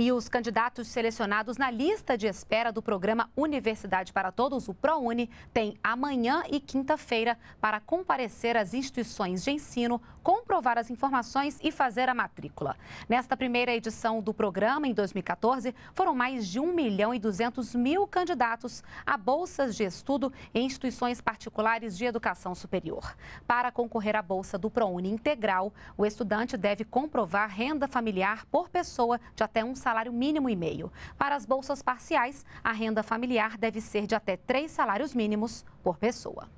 E os candidatos selecionados na lista de espera do programa Universidade para Todos, o ProUni, têm amanhã e quinta-feira para comparecer às instituições de ensino, comprovar as informações e fazer a matrícula. Nesta primeira edição do programa, em 2014, foram mais de 1 milhão e 200 mil candidatos a bolsas de estudo em instituições particulares de educação superior. Para concorrer à bolsa do ProUni integral, o estudante deve comprovar renda familiar por pessoa de até um salário salário mínimo e meio. Para as bolsas parciais, a renda familiar deve ser de até três salários mínimos por pessoa.